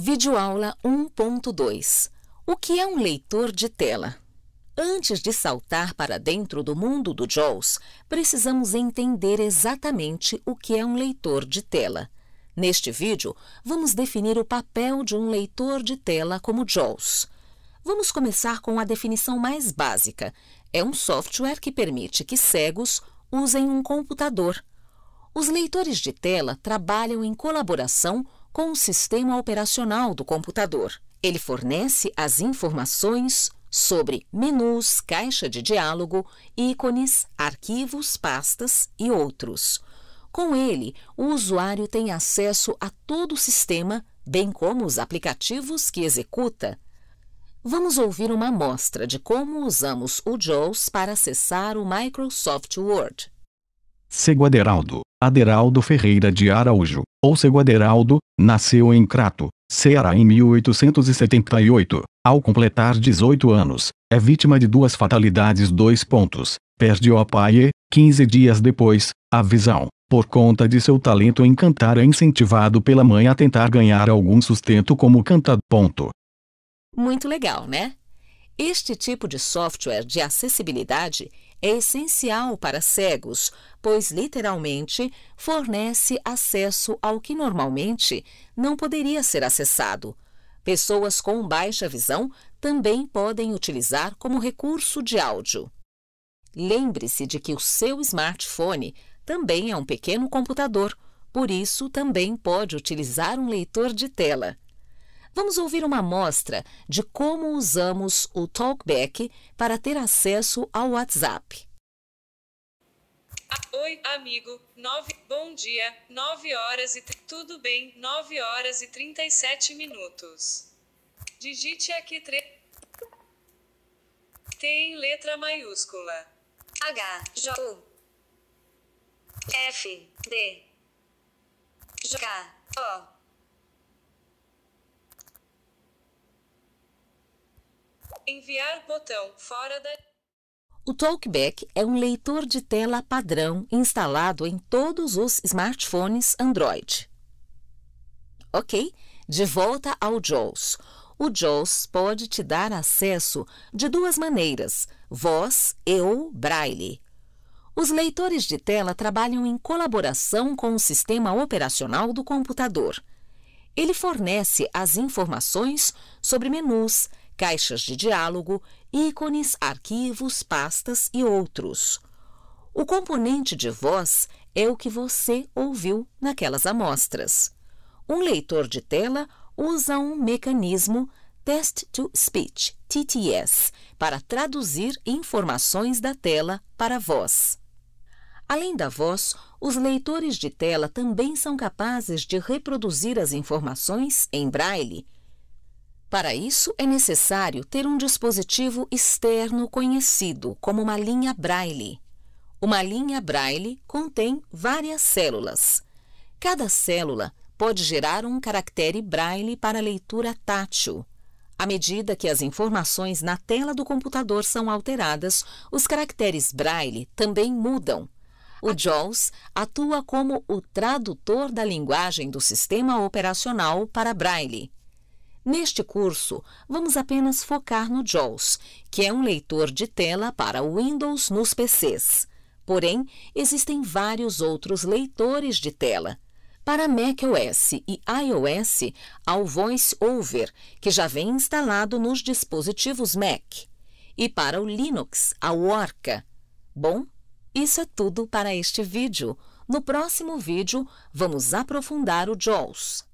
Videoaula 1.2 O que é um leitor de tela? Antes de saltar para dentro do mundo do JAWS, precisamos entender exatamente o que é um leitor de tela. Neste vídeo, vamos definir o papel de um leitor de tela como JAWS. Vamos começar com a definição mais básica. É um software que permite que cegos usem um computador. Os leitores de tela trabalham em colaboração com com o sistema operacional do computador. Ele fornece as informações sobre menus, caixa de diálogo, ícones, arquivos, pastas e outros. Com ele, o usuário tem acesso a todo o sistema, bem como os aplicativos que executa. Vamos ouvir uma amostra de como usamos o JAWS para acessar o Microsoft Word. Sego Aderaldo, Aderaldo Ferreira de Araújo ou seu Aderaldo, nasceu em Crato, Ceará em 1878. Ao completar 18 anos, é vítima de duas fatalidades. Dois pontos. Perde o pai, 15 dias depois, a visão. Por conta de seu talento em cantar é incentivado pela mãe a tentar ganhar algum sustento como cantador. Muito legal, né? Este tipo de software de acessibilidade é essencial para cegos, pois literalmente fornece acesso ao que normalmente não poderia ser acessado. Pessoas com baixa visão também podem utilizar como recurso de áudio. Lembre-se de que o seu smartphone também é um pequeno computador, por isso também pode utilizar um leitor de tela. Vamos ouvir uma amostra de como usamos o Talkback para ter acesso ao WhatsApp. Ah, oi, amigo. nove, Bom dia. 9 horas e tudo bem? 9 horas e 37 minutos. Digite aqui tre... tem letra maiúscula. H, J, U, F, D, J, O. Enviar botão fora da. O TalkBack é um leitor de tela padrão instalado em todos os smartphones Android. Ok, de volta ao JAWS. O JAWS pode te dar acesso de duas maneiras, voz e ou braille. Os leitores de tela trabalham em colaboração com o sistema operacional do computador. Ele fornece as informações sobre menus, caixas de diálogo, ícones, arquivos, pastas e outros. O componente de voz é o que você ouviu naquelas amostras. Um leitor de tela usa um mecanismo Test to Speech, TTS, para traduzir informações da tela para a voz. Além da voz, os leitores de tela também são capazes de reproduzir as informações em braille para isso, é necessário ter um dispositivo externo conhecido como uma linha Braille. Uma linha Braille contém várias células. Cada célula pode gerar um caractere Braille para leitura tátil. À medida que as informações na tela do computador são alteradas, os caracteres Braille também mudam. O JAWS atua como o tradutor da linguagem do sistema operacional para Braille. Neste curso, vamos apenas focar no JAWS, que é um leitor de tela para Windows nos PCs. Porém, existem vários outros leitores de tela. Para macOS e iOS, há o VoiceOver, que já vem instalado nos dispositivos Mac. E para o Linux, a Orca. Bom, isso é tudo para este vídeo. No próximo vídeo, vamos aprofundar o JAWS.